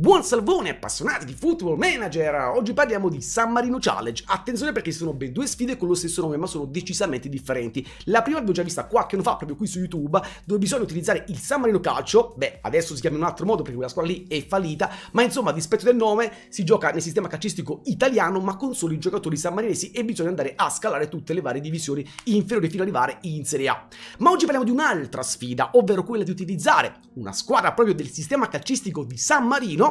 Buon salvone appassionati di Football Manager! Oggi parliamo di San Marino Challenge. Attenzione perché sono ben due sfide con lo stesso nome ma sono decisamente differenti. La prima l'abbiamo già vista qualche anno fa proprio qui su YouTube dove bisogna utilizzare il San Marino Calcio. Beh, adesso si chiama in un altro modo perché quella squadra lì è fallita, ma insomma a dispetto del nome si gioca nel sistema calcistico italiano ma con solo i giocatori sammarinesi e bisogna andare a scalare tutte le varie divisioni inferiori fino ad arrivare in Serie A. Ma oggi parliamo di un'altra sfida, ovvero quella di utilizzare una squadra proprio del sistema calcistico di San Marino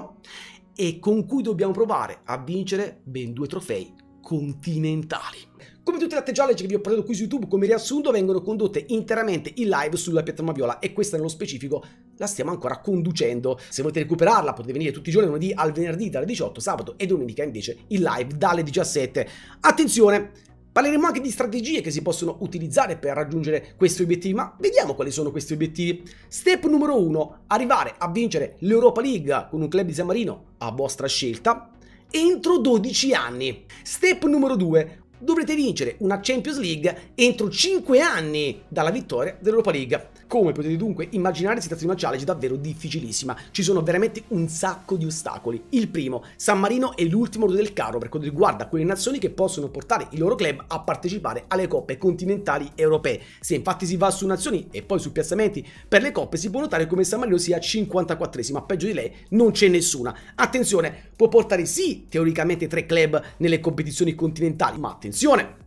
e con cui dobbiamo provare a vincere ben due trofei continentali. Come tutte le altre atteggiate che vi ho portato qui su YouTube come riassunto vengono condotte interamente in live sulla piattaforma viola e questa nello specifico la stiamo ancora conducendo. Se volete recuperarla potete venire tutti i giorni lunedì al venerdì dalle 18, sabato e domenica invece in live dalle 17. Attenzione! Parleremo anche di strategie che si possono utilizzare per raggiungere questi obiettivi, ma vediamo quali sono questi obiettivi. Step numero 1, arrivare a vincere l'Europa League con un club di San Marino a vostra scelta entro 12 anni. Step numero 2, dovrete vincere una Champions League entro 5 anni dalla vittoria dell'Europa League. Come potete dunque immaginare, si tratta di una challenge davvero difficilissima. Ci sono veramente un sacco di ostacoli. Il primo, San Marino è l'ultimo rodo del carro per quanto riguarda quelle nazioni che possono portare i loro club a partecipare alle coppe continentali europee. Se infatti si va su nazioni e poi su piazzamenti per le coppe, si può notare come San Marino sia 54esima, peggio di lei non c'è nessuna. Attenzione, può portare sì teoricamente tre club nelle competizioni continentali, ma attenzione!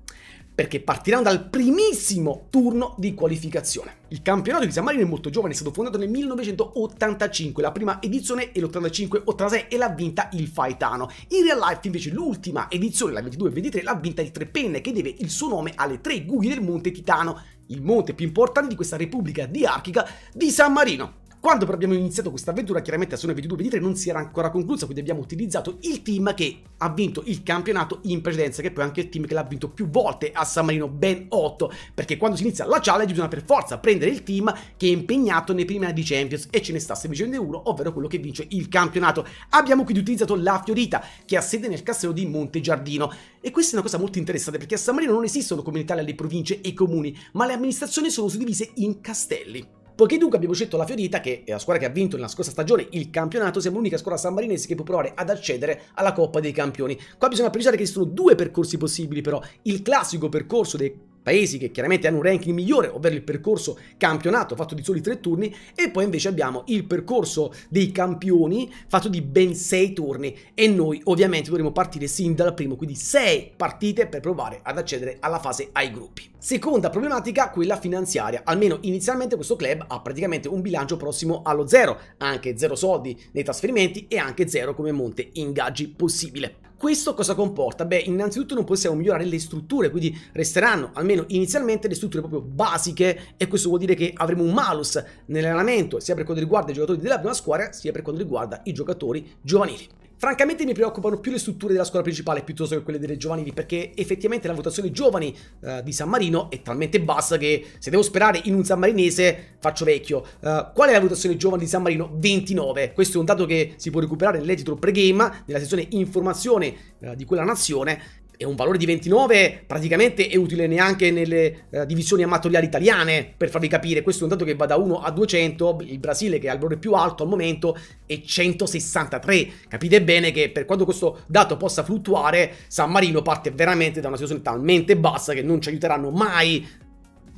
perché partiranno dal primissimo turno di qualificazione. Il campionato di San Marino è molto giovane, è stato fondato nel 1985, la prima edizione è l'85-86 e l'ha vinta il Faetano. In real life invece l'ultima edizione, la 22-23, l'ha vinta il Trepenne che deve il suo nome alle tre gughe del Monte Titano, il monte più importante di questa repubblica diarchica di San Marino. Quando però abbiamo iniziato questa avventura, chiaramente la Sony 22-23 non si era ancora conclusa, quindi abbiamo utilizzato il team che ha vinto il campionato in precedenza, che è poi anche il team che l'ha vinto più volte a San Marino, ben 8, perché quando si inizia la challenge bisogna per forza prendere il team che è impegnato nei primi anni di Champions e ce ne sta semplicemente uno, ovvero quello che vince il campionato. Abbiamo quindi utilizzato la Fiorita, che ha sede nel castello di Monte Giardino. E questa è una cosa molto interessante, perché a San Marino non esistono come in Italia le province e i comuni, ma le amministrazioni sono suddivise in castelli. Poiché dunque abbiamo scelto la Fiorita, che è la squadra che ha vinto nella scorsa stagione il campionato, siamo l'unica squadra sammarinese che può provare ad accedere alla Coppa dei Campioni. Qua bisogna precisare che ci sono due percorsi possibili però, il classico percorso dei paesi che chiaramente hanno un ranking migliore, ovvero il percorso campionato fatto di soli tre turni, e poi invece abbiamo il percorso dei campioni fatto di ben sei turni e noi ovviamente dovremo partire sin dal primo, quindi sei partite per provare ad accedere alla fase ai gruppi. Seconda problematica, quella finanziaria, almeno inizialmente questo club ha praticamente un bilancio prossimo allo zero, anche zero soldi nei trasferimenti e anche zero come monte ingaggi possibile. Questo cosa comporta? Beh, innanzitutto non possiamo migliorare le strutture, quindi resteranno almeno inizialmente le strutture proprio basiche e questo vuol dire che avremo un malus nell'allenamento sia per quanto riguarda i giocatori della prima squadra sia per quanto riguarda i giocatori giovanili. Francamente mi preoccupano più le strutture della scuola principale piuttosto che quelle delle giovanili perché effettivamente la votazione giovani uh, di San Marino è talmente bassa che se devo sperare in un sammarinese faccio vecchio. Uh, qual è la votazione giovani di San Marino? 29. Questo è un dato che si può recuperare nell'editor pregame, nella sezione informazione uh, di quella nazione è un valore di 29 praticamente è utile neanche nelle eh, divisioni amatoriali italiane, per farvi capire, questo è un dato che va da 1 a 200, il Brasile che è il valore più alto al momento è 163, capite bene che per quanto questo dato possa fluttuare, San Marino parte veramente da una situazione talmente bassa che non ci aiuteranno mai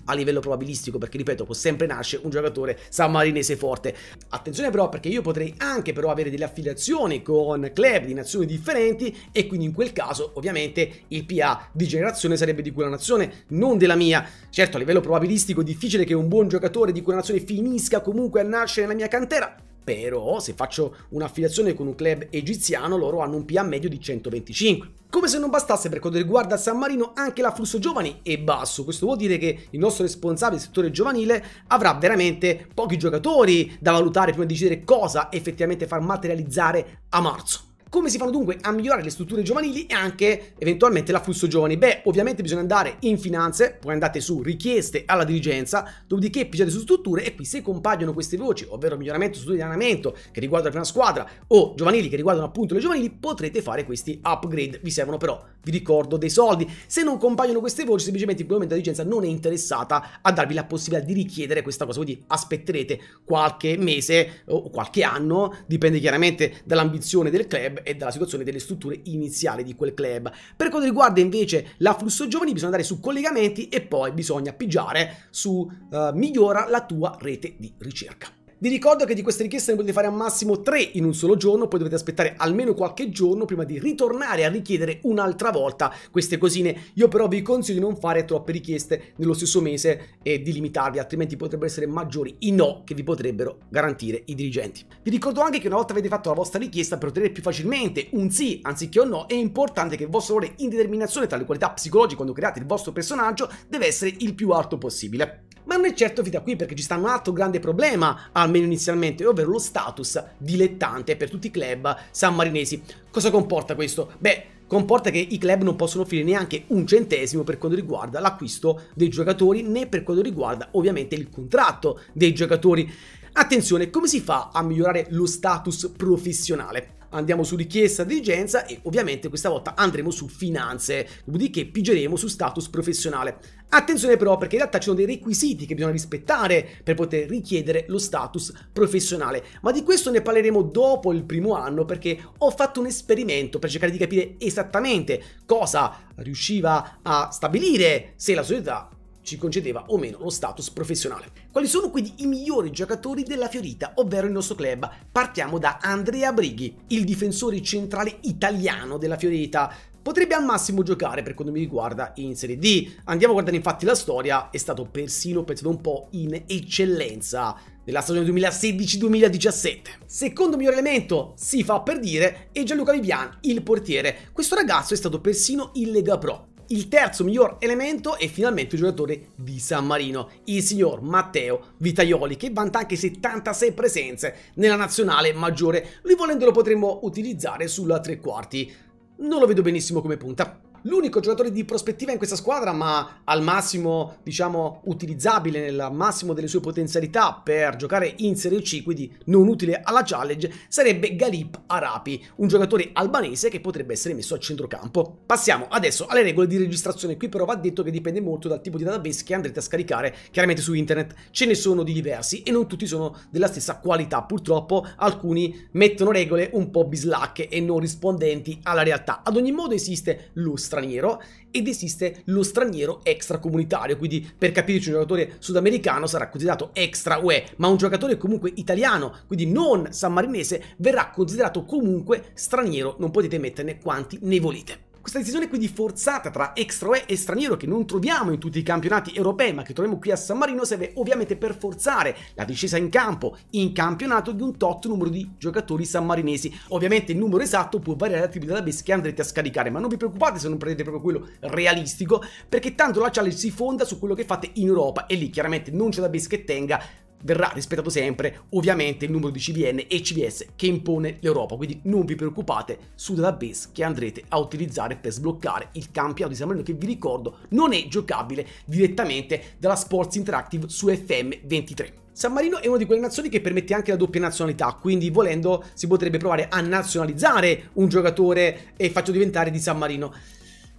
a livello probabilistico, perché ripeto, può sempre nascere un giocatore sammarinese forte. Attenzione però perché io potrei anche però avere delle affiliazioni con club di nazioni differenti e quindi in quel caso ovviamente il PA di generazione sarebbe di quella nazione, non della mia. Certo, a livello probabilistico è difficile che un buon giocatore di quella nazione finisca comunque a nascere nella mia cantera, però se faccio un'affiliazione con un club egiziano loro hanno un PA medio di 125. Come se non bastasse per quanto riguarda San Marino anche l'afflusso giovani è basso, questo vuol dire che il nostro responsabile del settore giovanile avrà veramente pochi giocatori da valutare prima di decidere cosa effettivamente far materializzare a marzo. Come si fanno dunque a migliorare le strutture giovanili e anche eventualmente l'afflusso giovani? Beh, ovviamente bisogna andare in finanze, poi andate su richieste alla dirigenza, dopodiché pigiate su strutture e qui se compaiono queste voci, ovvero miglioramento strutture di allenamento che riguarda la prima squadra o giovanili che riguardano appunto le giovanili, potrete fare questi upgrade. Vi servono però, vi ricordo, dei soldi. Se non compaiono queste voci, semplicemente il quel momento la dirigenza non è interessata a darvi la possibilità di richiedere questa cosa, quindi aspetterete qualche mese o qualche anno, dipende chiaramente dall'ambizione del club e dalla situazione delle strutture iniziali di quel club. Per quanto riguarda invece l'afflusso giovani bisogna andare su collegamenti e poi bisogna pigiare su uh, migliora la tua rete di ricerca. Vi ricordo che di queste richieste ne potete fare al massimo 3 in un solo giorno, poi dovete aspettare almeno qualche giorno prima di ritornare a richiedere un'altra volta queste cosine. Io però vi consiglio di non fare troppe richieste nello stesso mese e di limitarvi, altrimenti potrebbero essere maggiori i no che vi potrebbero garantire i dirigenti. Vi ricordo anche che una volta avete fatto la vostra richiesta per ottenere più facilmente un sì anziché un no, è importante che il vostro valore in determinazione tra le qualità psicologiche quando create il vostro personaggio deve essere il più alto possibile. Ma non è certo finita qui perché ci sta un altro grande problema, almeno inizialmente, ovvero lo status dilettante per tutti i club sammarinesi. Cosa comporta questo? Beh, comporta che i club non possono offrire neanche un centesimo per quanto riguarda l'acquisto dei giocatori né per quanto riguarda ovviamente il contratto dei giocatori. Attenzione, come si fa a migliorare lo status professionale? andiamo su richiesta di dirigenza e ovviamente questa volta andremo su finanze, dopodiché pigeremo su status professionale. Attenzione però perché in realtà ci sono dei requisiti che bisogna rispettare per poter richiedere lo status professionale, ma di questo ne parleremo dopo il primo anno perché ho fatto un esperimento per cercare di capire esattamente cosa riusciva a stabilire se la società ci concedeva o meno lo status professionale. Quali sono quindi i migliori giocatori della Fiorita, ovvero il nostro club? Partiamo da Andrea Brighi, il difensore centrale italiano della Fiorita, potrebbe al massimo giocare per quanto mi riguarda in Serie D. Andiamo a guardare infatti la storia, è stato persino pensato un po' in eccellenza nella stagione 2016-2017. Secondo miglior elemento, si fa per dire, è Gianluca Vivian, il portiere. Questo ragazzo è stato persino in Lega Pro il terzo miglior elemento è finalmente il giocatore di San Marino, il signor Matteo Vitaioli, che vanta anche 76 presenze nella nazionale maggiore. Lui volendo lo potremmo utilizzare sulla tre quarti. Non lo vedo benissimo come punta l'unico giocatore di prospettiva in questa squadra, ma al massimo, diciamo, utilizzabile nel massimo delle sue potenzialità per giocare in Serie C, quindi non utile alla challenge, sarebbe Galip Arapi, un giocatore albanese che potrebbe essere messo a centrocampo. Passiamo adesso alle regole di registrazione. Qui però va detto che dipende molto dal tipo di database che andrete a scaricare, chiaramente su internet ce ne sono di diversi e non tutti sono della stessa qualità. Purtroppo alcuni mettono regole un po' bislacche e non rispondenti alla realtà. Ad ogni modo esiste lo straniero ed esiste lo straniero extracomunitario, quindi per capirci un giocatore sudamericano sarà considerato extra UE, ma un giocatore comunque italiano, quindi non sammarinese, verrà considerato comunque straniero, non potete metterne quanti ne volete. Questa decisione quindi forzata tra extrae e straniero che non troviamo in tutti i campionati europei ma che troviamo qui a San Marino serve ovviamente per forzare la discesa in campo in campionato di un tot numero di giocatori sammarinesi. Ovviamente il numero esatto può variare dal tipo tribù database che andrete a scaricare ma non vi preoccupate se non prendete proprio quello realistico perché tanto la challenge si fonda su quello che fate in Europa e lì chiaramente non c'è database che tenga verrà rispettato sempre ovviamente il numero di CDN e CVS che impone l'Europa, quindi non vi preoccupate sul database che andrete a utilizzare per sbloccare il campionato di San Marino che vi ricordo non è giocabile direttamente dalla Sports Interactive su FM23. San Marino è una di quelle nazioni che permette anche la doppia nazionalità, quindi volendo si potrebbe provare a nazionalizzare un giocatore e faccio diventare di San Marino.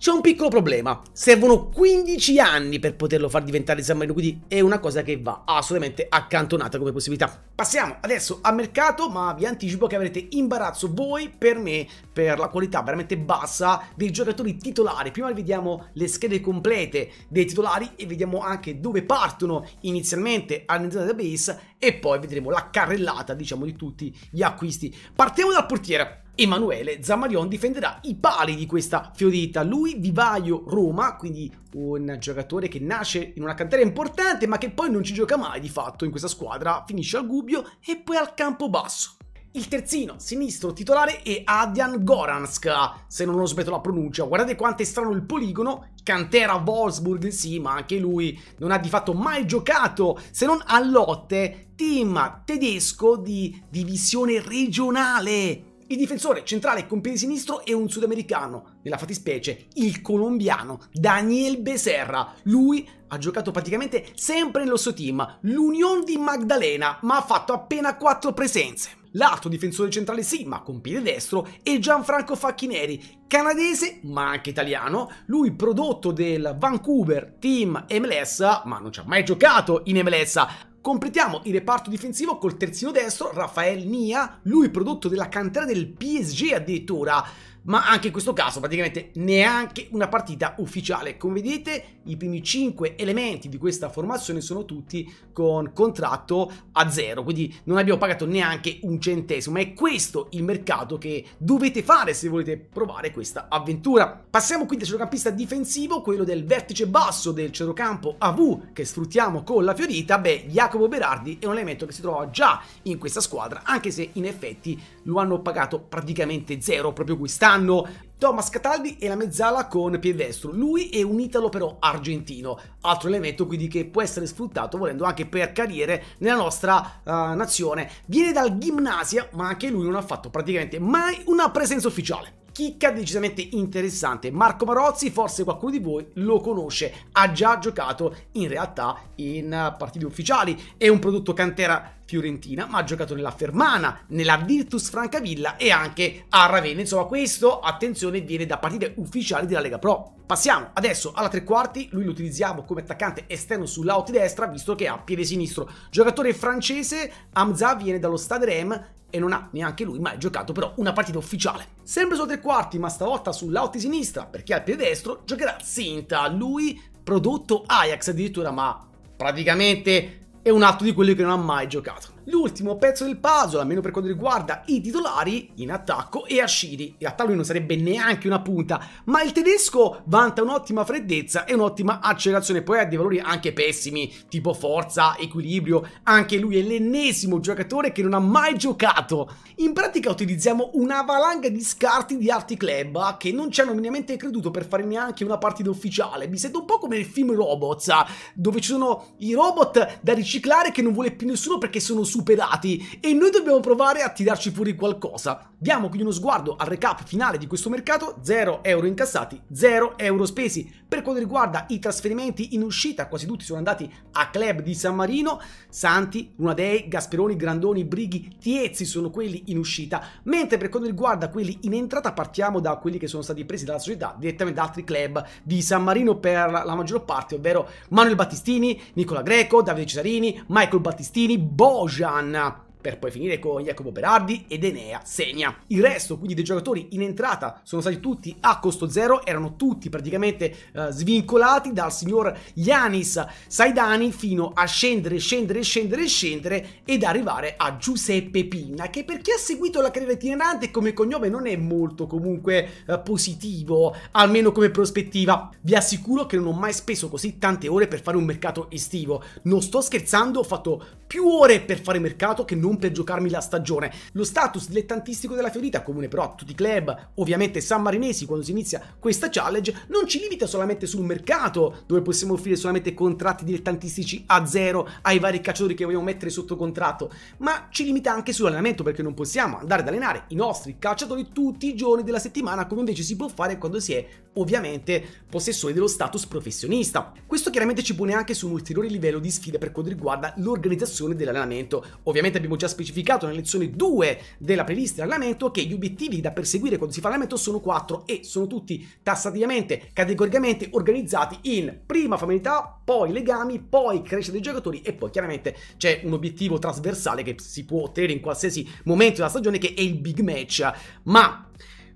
C'è un piccolo problema, servono 15 anni per poterlo far diventare Submarino, quindi è una cosa che va assolutamente accantonata come possibilità. Passiamo adesso al mercato, ma vi anticipo che avrete imbarazzo voi per me, per la qualità veramente bassa dei giocatori titolari. Prima vediamo le schede complete dei titolari e vediamo anche dove partono inizialmente all'interno della base e poi vedremo la carrellata diciamo di tutti gli acquisti. Partiamo dal portiere. Emanuele Zammarion difenderà i pali di questa fiorita, lui vivaio Roma, quindi un giocatore che nasce in una cantera importante ma che poi non ci gioca mai di fatto in questa squadra, finisce al Gubbio e poi al campo basso il terzino sinistro titolare è Adrian Goransk, ah, se non ho sbagliato la pronuncia. Guardate quanto è strano il poligono, Cantera Wolfsburg sì, ma anche lui non ha di fatto mai giocato, se non a lotte, team tedesco di divisione regionale il difensore centrale con piede sinistro è un sudamericano, nella fattispecie il colombiano Daniel Becerra. Lui ha giocato praticamente sempre nello stesso team, l'Union di Magdalena, ma ha fatto appena 4 presenze. L'altro difensore centrale sì, ma con piede destro, è Gianfranco Facchineri, canadese ma anche italiano, lui prodotto del Vancouver Team MLS, ma non ci ha mai giocato in MLS, Completiamo il reparto difensivo col terzino destro, Rafael Nia, lui prodotto della cantera del PSG addirittura ma anche in questo caso praticamente neanche una partita ufficiale. Come vedete i primi 5 elementi di questa formazione sono tutti con contratto a zero, quindi non abbiamo pagato neanche un centesimo. È questo il mercato che dovete fare se volete provare questa avventura. Passiamo quindi al centrocampista difensivo, quello del vertice basso del centrocampo AV che sfruttiamo con la Fiorita. Beh, Jacopo Berardi è un elemento che si trova già in questa squadra, anche se in effetti lo hanno pagato praticamente zero proprio quest'anno hanno Thomas Cataldi e la mezzala con Piedestro. Lui è un italo però argentino, altro elemento quindi che può essere sfruttato volendo anche per carriere nella nostra uh, nazione. Viene dal Gimnasia, ma anche lui non ha fatto praticamente mai una presenza ufficiale chicca decisamente interessante. Marco Marozzi, forse qualcuno di voi lo conosce, ha già giocato in realtà in eh, partite ufficiali, è un prodotto cantera fiorentina, ma ha giocato nella Fermana, nella Virtus Francavilla e anche a Ravenna. Insomma, questo, attenzione, viene da partite ufficiali della Lega Pro. Passiamo adesso alla tre quarti, lui lo utilizziamo come attaccante esterno sull'out destra, visto che ha piede sinistro. Giocatore francese, Hamza viene dallo Stade Rem e non ha neanche lui mai giocato però una partita ufficiale. Sempre sui tre quarti, ma stavolta sul lato sinistra, perché al piede destro giocherà Sinta, lui prodotto Ajax addirittura, ma praticamente è un atto di quelli che non ha mai giocato. L'ultimo pezzo del puzzle, almeno per quanto riguarda i titolari, in attacco è Ashiri. In realtà lui non sarebbe neanche una punta, ma il tedesco vanta un'ottima freddezza e un'ottima accelerazione. Poi ha dei valori anche pessimi, tipo forza, equilibrio. Anche lui è l'ennesimo giocatore che non ha mai giocato. In pratica utilizziamo una valanga di scarti di Arti Club ah, che non ci hanno minimamente creduto per fare neanche una partita ufficiale. Mi sento un po' come nel film Robots, ah, dove ci sono i robot da ricerca riciclare che non vuole più nessuno perché sono superati e noi dobbiamo provare a tirarci fuori qualcosa. Diamo quindi uno sguardo al recap finale di questo mercato, 0 euro incassati, 0 euro spesi. Per quanto riguarda i trasferimenti in uscita, quasi tutti sono andati a club di San Marino, Santi, Lunadei, Gasperoni, Grandoni, Brighi, Tiezzi sono quelli in uscita, mentre per quanto riguarda quelli in entrata partiamo da quelli che sono stati presi dalla società direttamente da altri club di San Marino per la maggior parte, ovvero Manuel Battistini, Nicola Greco, Davide Cesarini, Michael Battistini, Bojan per poi finire con Jacopo Berardi ed Enea Segna. Il resto quindi dei giocatori in entrata sono stati tutti a costo zero, erano tutti praticamente eh, svincolati dal signor Yanis Saidani fino a scendere, scendere, scendere, scendere ed arrivare a Giuseppe Pinna, che per chi ha seguito la carriera itinerante come cognome non è molto comunque eh, positivo, almeno come prospettiva. Vi assicuro che non ho mai speso così tante ore per fare un mercato estivo, non sto scherzando, ho fatto più ore per fare mercato che non non per giocarmi la stagione. Lo status dilettantistico della Fiorita, comune però a tutti i club, ovviamente san marinesi quando si inizia questa challenge, non ci limita solamente sul mercato, dove possiamo offrire solamente contratti dilettantistici a zero ai vari cacciatori che vogliamo mettere sotto contratto, ma ci limita anche sull'allenamento perché non possiamo andare ad allenare i nostri calciatori tutti i giorni della settimana come invece si può fare quando si è ovviamente possessori dello status professionista. Questo chiaramente ci pone anche su un ulteriore livello di sfida per quanto riguarda l'organizzazione dell'allenamento. Ovviamente abbiamo già già specificato nella lezione 2 della playlist di allenamento che gli obiettivi da perseguire quando si fa allenamento sono 4 e sono tutti tassativamente, categoricamente organizzati in prima familiarità, poi legami, poi crescita dei giocatori e poi chiaramente c'è un obiettivo trasversale che si può ottenere in qualsiasi momento della stagione che è il big match. Ma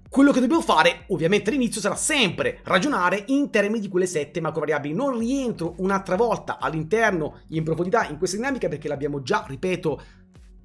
quello che dobbiamo fare, ovviamente all'inizio, sarà sempre ragionare in termini di quelle sette macro variabili. Non rientro un'altra volta all'interno in profondità in questa dinamica perché l'abbiamo già, ripeto,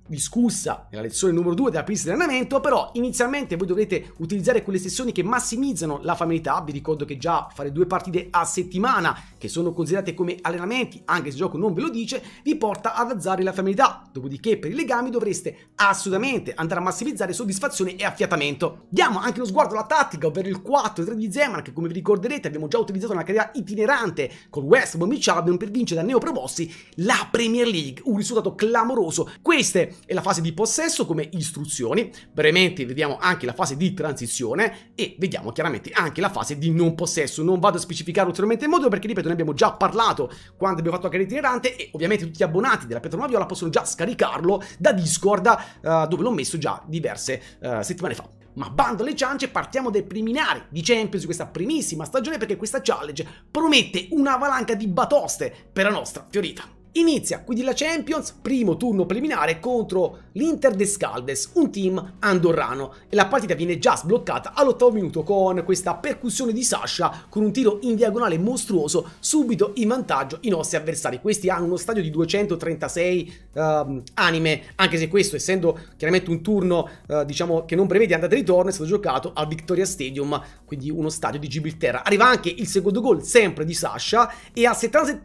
discussa nella lezione numero 2 della pista di allenamento, però inizialmente voi dovrete utilizzare quelle sessioni che massimizzano la familiarità, vi ricordo che già fare due partite a settimana, che sono considerate come allenamenti, anche se il gioco non ve lo dice, vi porta ad alzare la familiarità, dopodiché per i legami dovreste assolutamente andare a massimizzare soddisfazione e affiatamento. Diamo anche uno sguardo alla tattica, ovvero il 4 3 di Zeman, che come vi ricorderete abbiamo già utilizzato nella carriera itinerante con West Bromwich Albion per vincere da Neo la Premier League, un risultato clamoroso. Queste fase è la fase di possesso come istruzioni, brevemente vediamo anche la fase di transizione e vediamo chiaramente anche la fase di non possesso. Non vado a specificare ulteriormente il modulo perché ripeto ne abbiamo già parlato quando abbiamo fatto la carriera itinerante e ovviamente tutti gli abbonati della Petrona Viola possono già scaricarlo da Discord uh, dove l'ho messo già diverse uh, settimane fa. Ma bando alle ciance, partiamo dai preliminari di Champions di questa primissima stagione perché questa challenge promette una un'avalanca di batoste per la nostra Fiorita. Inizia quindi la Champions, primo turno preliminare contro l'Inter Descaldes, un team andorrano e la partita viene già sbloccata all'ottavo minuto con questa percussione di Sasha con un tiro in diagonale mostruoso, subito in vantaggio i nostri avversari. Questi hanno uno stadio di 236 uh, ehm, anime, anche se questo essendo chiaramente un turno uh, diciamo che non prevede andata e ritorno è stato giocato al Victoria Stadium, quindi uno stadio di Gibilterra. Arriva anche il secondo gol sempre di Sasha e al 77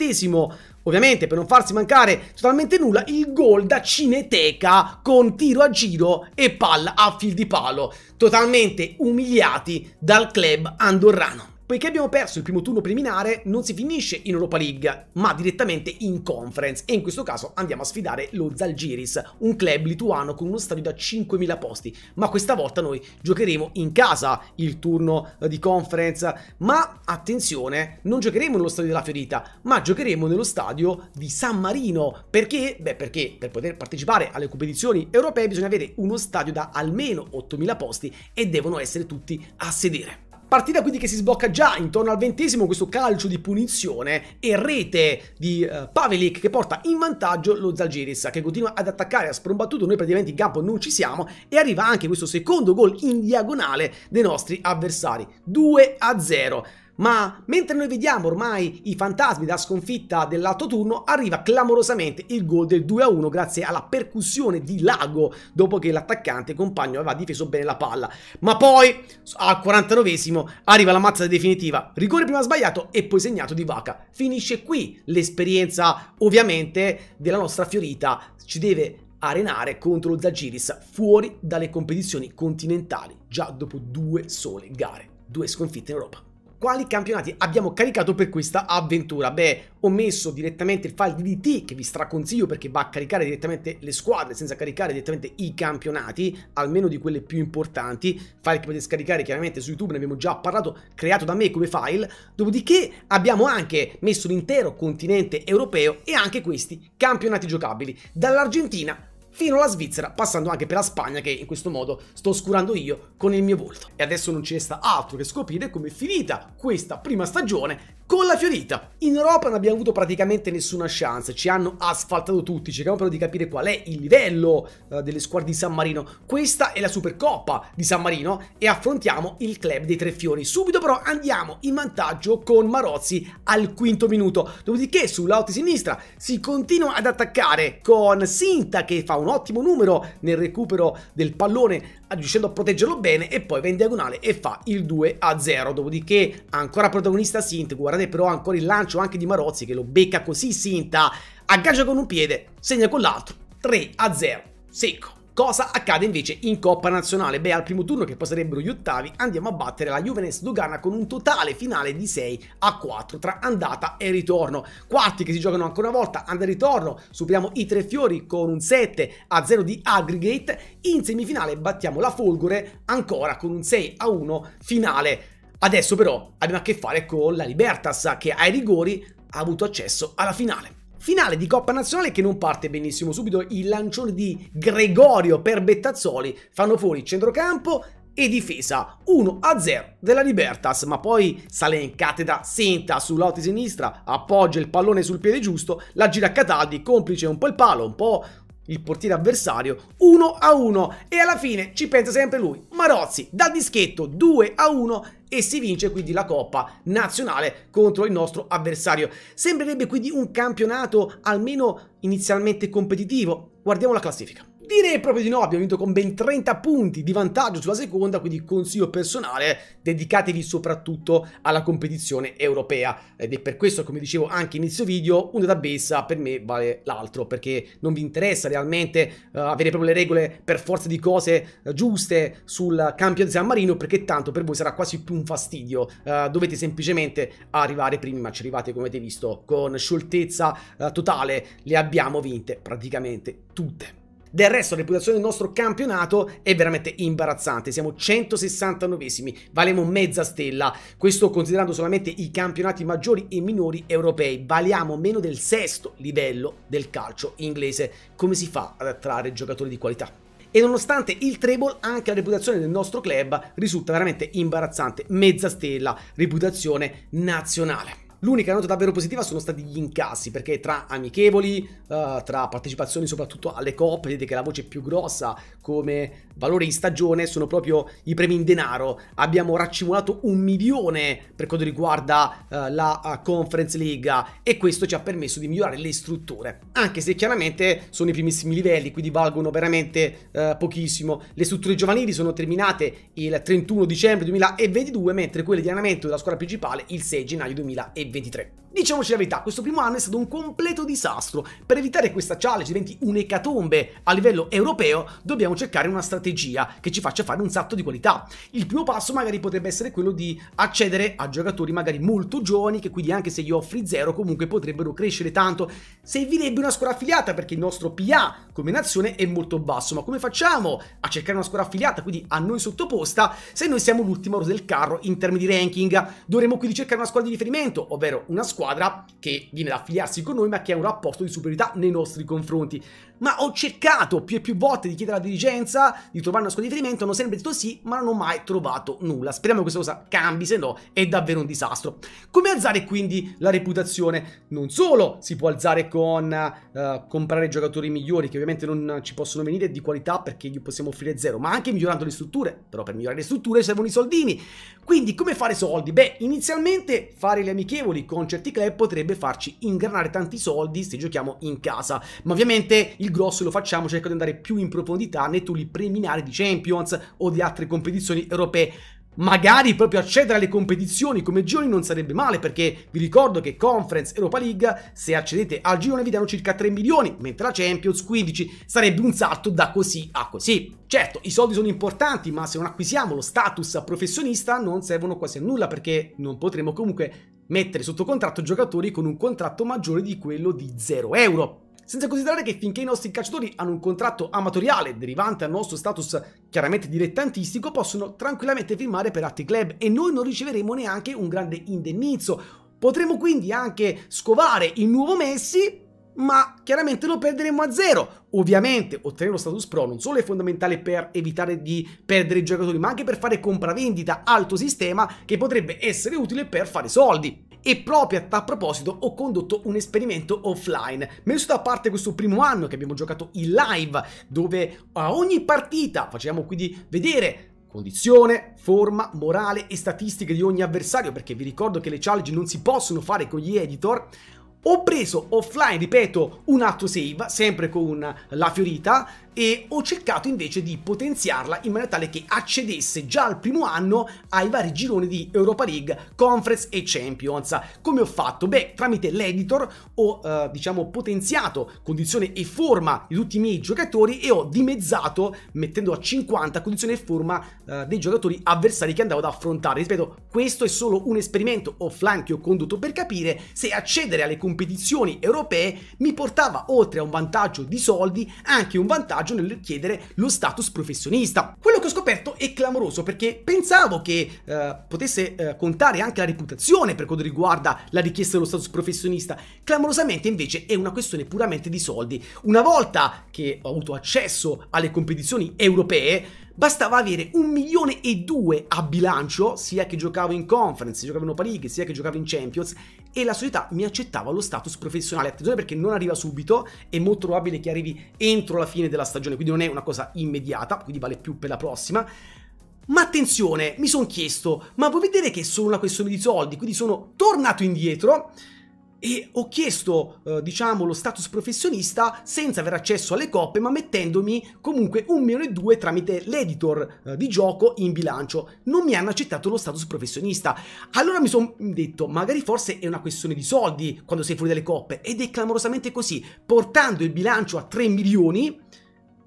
Ovviamente per non farsi mancare totalmente nulla il gol da Cineteca con tiro a giro e palla a fil di palo, totalmente umiliati dal club andorrano. Poiché abbiamo perso il primo turno preliminare, non si finisce in Europa League, ma direttamente in Conference e in questo caso andiamo a sfidare lo Zalgiris, un club lituano con uno stadio da 5.000 posti, ma questa volta noi giocheremo in casa il turno eh, di Conference, ma attenzione, non giocheremo nello stadio della Fiorita, ma giocheremo nello stadio di San Marino, perché? Beh, perché per poter partecipare alle competizioni europee bisogna avere uno stadio da almeno 8.000 posti e devono essere tutti a sedere. Partita quindi che si sblocca già intorno al ventesimo questo calcio di punizione e rete di eh, Pavelic che porta in vantaggio lo Zalgiris che continua ad attaccare a sprombattuto, noi praticamente in campo non ci siamo e arriva anche questo secondo gol in diagonale dei nostri avversari, 2 a 0 ma mentre noi vediamo ormai i fantasmi da sconfitta dell'alto turno, arriva clamorosamente il gol del 2-1 grazie alla percussione di Lago dopo che l'attaccante compagno aveva difeso bene la palla. Ma poi al 49esimo arriva la mazza definitiva, rigore prima sbagliato e poi segnato di Vaca. Finisce qui l'esperienza ovviamente della nostra Fiorita, ci deve arenare contro lo Zagiris fuori dalle competizioni continentali già dopo due sole gare, due sconfitte in Europa quali campionati abbiamo caricato per questa avventura. Beh, ho messo direttamente il file DDT che vi straconsiglio perché va a caricare direttamente le squadre senza caricare direttamente i campionati, almeno di quelle più importanti, file che potete scaricare chiaramente su YouTube, ne abbiamo già parlato, creato da me come file, dopodiché abbiamo anche messo l'intero continente europeo e anche questi campionati giocabili, dall'Argentina fino alla Svizzera, passando anche per la Spagna che in questo modo sto oscurando io con il mio volto. E adesso non ci resta altro che scoprire come è finita questa prima stagione con la Fiorita. In Europa non abbiamo avuto praticamente nessuna chance, ci hanno asfaltato tutti, cerchiamo però di capire qual è il livello uh, delle squadre di San Marino. Questa è la Supercoppa di San Marino e affrontiamo il club dei Tre Fiori. Subito però andiamo in vantaggio con Marozzi al quinto minuto, dopodiché sull'auto sinistra si continua ad attaccare con Sinta che fa un ottimo numero nel recupero del pallone riuscendo a proteggerlo bene e poi va in diagonale e fa il 2 0. Dopodiché ancora protagonista Sint, guarda grande però ancora il lancio anche di Marozzi che lo becca così Sinta, aggancia con un piede, segna con l'altro, 3 a 0, secco. Cosa accade invece in Coppa Nazionale? Beh, al primo turno, che poi sarebbero gli ottavi, andiamo a battere la Juventus Lugana con un totale finale di 6 a 4 tra andata e ritorno. Quarti che si giocano ancora una volta, andata e ritorno, superiamo i tre fiori con un 7 a 0 di aggregate. In semifinale battiamo la Folgore ancora con un 6 a 1 finale. Adesso però abbiamo a che fare con la Libertas che ai rigori ha avuto accesso alla finale. Finale di Coppa Nazionale che non parte benissimo, subito il lancione di Gregorio per Bettazzoli, fanno fuori centrocampo e difesa 1-0 della Libertas, ma poi sale in cattedra Senta sull'auti sinistra, appoggia il pallone sul piede giusto, la gira a Cataldi, complice un po' il palo, un po' il portiere avversario 1 a 1 e alla fine ci pensa sempre lui Marozzi dal dischetto 2 a 1 e si vince quindi la Coppa Nazionale contro il nostro avversario. Sembrerebbe quindi un campionato almeno inizialmente competitivo. Guardiamo la classifica. Direi proprio di no, abbiamo vinto con ben 30 punti di vantaggio sulla seconda, quindi consiglio personale, dedicatevi soprattutto alla competizione europea. Ed è per questo, come dicevo anche inizio video, un database per me vale l'altro, perché non vi interessa realmente uh, avere proprio le regole per forza di cose uh, giuste sul campionato di San Marino, perché tanto per voi sarà quasi più un fastidio. Uh, dovete semplicemente arrivare prima, ma ci arrivate, come avete visto, con scioltezza totale. Le abbiamo vinte praticamente tutte. Del resto la reputazione del nostro campionato è veramente imbarazzante, siamo 169esimi, valiamo mezza stella, questo considerando solamente i campionati maggiori e minori europei, valiamo meno del sesto livello del calcio inglese, come si fa ad attrarre giocatori di qualità? e nonostante il treble anche la reputazione del nostro club risulta veramente imbarazzante, mezza stella, reputazione nazionale. L'unica nota davvero positiva sono stati gli incassi, perché tra amichevoli, uh, tra partecipazioni soprattutto alle coop, vedete che la voce più grossa come valore in stagione sono proprio i premi in denaro. Abbiamo raccimolato un milione per quanto riguarda uh, la uh, Conference League e questo ci ha permesso di migliorare le strutture, anche se chiaramente sono i primissimi livelli, quindi valgono veramente pochissimo. Le strutture giovanili sono terminate il 31 dicembre 2022, mentre quelle di allenamento della squadra principale il 6 gennaio 2022. 2023. Diciamoci la verità, questo primo anno è stato un completo disastro. Per evitare che questa challenge diventi un'ecatombe a livello europeo, dobbiamo cercare una strategia che ci faccia fare un salto di qualità. Il primo passo magari potrebbe essere quello di accedere a giocatori magari molto giovani, che quindi anche se gli offri zero comunque potrebbero crescere tanto. Servirebbe una scuola affiliata perché il nostro PA come nazione è molto basso, ma come facciamo a cercare una scuola affiliata, quindi a noi sottoposta, se noi siamo l'ultima rosa del carro in termini di ranking? Dovremmo quindi cercare una scuola di riferimento, ovvero una scuola squadra che viene ad affiliarsi con noi ma che ha un rapporto di superiorità nei nostri confronti ma ho cercato più e più volte di chiedere alla dirigenza di trovare una scuola di riferimento, hanno sempre detto sì, ma non ho mai trovato nulla. Speriamo che questa cosa cambi, se no è davvero un disastro. Come alzare quindi la reputazione? Non solo si può alzare con uh, comprare giocatori migliori, che ovviamente non ci possono venire di qualità perché gli possiamo offrire zero, ma anche migliorando le strutture. Però per migliorare le strutture servono i soldini. Quindi come fare soldi? Beh, inizialmente fare le amichevoli con certi club potrebbe farci ingranare tanti soldi se giochiamo in casa. Ma ovviamente il il grosso lo facciamo cercando di andare più in profondità nei tuli preliminari di Champions o di altre competizioni europee magari proprio accedere alle competizioni come gironi non sarebbe male perché vi ricordo che Conference Europa League se accedete al girone vi danno circa 3 milioni mentre la Champions 15 sarebbe un salto da così a così certo i soldi sono importanti ma se non acquisiamo lo status professionista non servono quasi a nulla perché non potremo comunque mettere sotto contratto giocatori con un contratto maggiore di quello di 0 euro senza considerare che finché i nostri calciatori hanno un contratto amatoriale derivante dal nostro status chiaramente dilettantistico, possono tranquillamente firmare per altri club e noi non riceveremo neanche un grande indennizzo. Potremo quindi anche scovare il nuovo Messi ma chiaramente lo perderemo a zero. Ovviamente ottenere lo status pro non solo è fondamentale per evitare di perdere i giocatori, ma anche per fare compravendita alto sistema che potrebbe essere utile per fare soldi e proprio a tal proposito ho condotto un esperimento offline. Messo da parte questo primo anno che abbiamo giocato in live, dove a ogni partita facevamo quindi vedere condizione, forma, morale e statistiche di ogni avversario, perché vi ricordo che le challenge non si possono fare con gli editor, ho preso offline, ripeto, un autosave, sempre con la fiorita, e ho cercato invece di potenziarla in maniera tale che accedesse già al primo anno ai vari gironi di Europa League, Conference e Champions. Come ho fatto? Beh, tramite l'editor ho eh, diciamo potenziato condizione e forma di tutti i miei giocatori e ho dimezzato mettendo a 50 condizione e forma eh, dei giocatori avversari che andavo ad affrontare. Ripeto, questo è solo un esperimento offline che ho condotto per capire se accedere alle competizioni europee mi portava oltre a un vantaggio di soldi anche un vantaggio coraggio nel chiedere lo status professionista. Quello che ho scoperto è clamoroso perché pensavo che eh, potesse eh, contare anche la reputazione per quanto riguarda la richiesta dello status professionista, clamorosamente invece è una questione puramente di soldi. Una volta che ho avuto accesso alle competizioni europee, bastava avere un milione e due a bilancio, sia che giocavo in conference, sia che giocavo in Opa League, sia che giocavo in Champions, e la società mi accettava lo status professionale. Attenzione perché non arriva subito, è molto probabile che arrivi entro la fine della stagione, quindi non è una cosa immediata, quindi vale più per la prossima. Ma attenzione, mi sono chiesto, ma vuoi vedere che è solo una questione di soldi? Quindi sono tornato indietro e ho chiesto, eh, diciamo, lo status professionista senza avere accesso alle coppe, ma mettendomi comunque un meno e due tramite l'editor eh, di gioco in bilancio. Non mi hanno accettato lo status professionista. Allora mi sono detto, magari forse è una questione di soldi quando sei fuori dalle coppe, ed è clamorosamente così. Portando il bilancio a 3 milioni,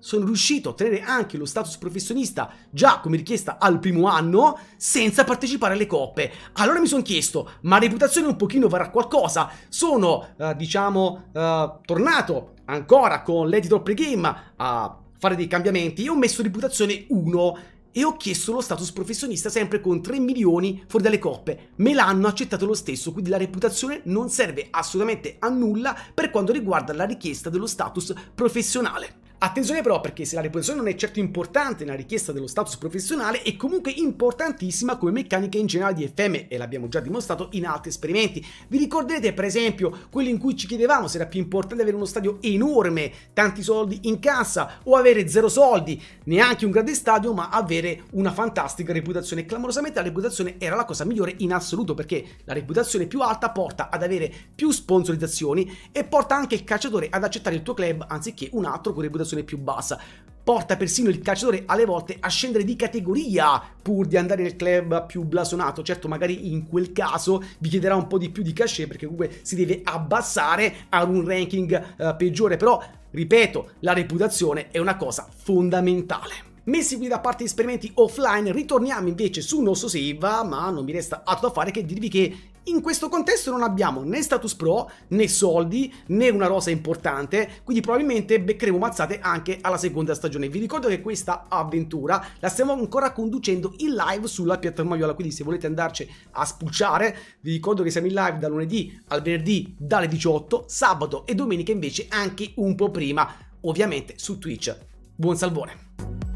sono riuscito a ottenere anche lo status professionista già come richiesta al primo anno senza partecipare alle coppe. Allora mi sono chiesto, ma reputazione un pochino varrà qualcosa? Sono, eh, diciamo, eh, tornato ancora con l'editor pregame a fare dei cambiamenti e ho messo reputazione 1 e ho chiesto lo status professionista sempre con 3 milioni fuori dalle coppe. Me l'hanno accettato lo stesso, quindi la reputazione non serve assolutamente a nulla per quanto riguarda la richiesta dello status professionale. Attenzione però perché se la reputazione non è certo importante nella richiesta dello status professionale, è comunque importantissima come meccanica in generale di FM e l'abbiamo già dimostrato in altri esperimenti. Vi ricorderete per esempio quello in cui ci chiedevamo se era più importante avere uno stadio enorme, tanti soldi in cassa o avere zero soldi, neanche un grande stadio ma avere una fantastica reputazione. Clamorosamente la reputazione era la cosa migliore in assoluto perché la reputazione più alta porta ad avere più sponsorizzazioni e porta anche il calciatore ad accettare il tuo club anziché un altro con reputazione situazione più bassa porta persino il calciatore alle volte a scendere di categoria pur di andare nel club più blasonato. Certo, magari in quel caso vi chiederà un po' di più di cachet perché comunque si deve abbassare ad un ranking eh, peggiore, però ripeto, la reputazione è una cosa fondamentale. Messi qui da parte gli esperimenti offline, ritorniamo invece sul nostro Seiva, ma non mi resta altro da fare che dirvi che in questo contesto non abbiamo né status pro, né soldi, né una rosa importante, quindi probabilmente beccheremo mazzate anche alla seconda stagione. Vi ricordo che questa avventura la stiamo ancora conducendo in live sulla piattaforma Viola, quindi se volete andarci a spulciare, vi ricordo che siamo in live da lunedì al venerdì dalle 18, sabato e domenica invece anche un po' prima, ovviamente su Twitch. Buon salvone!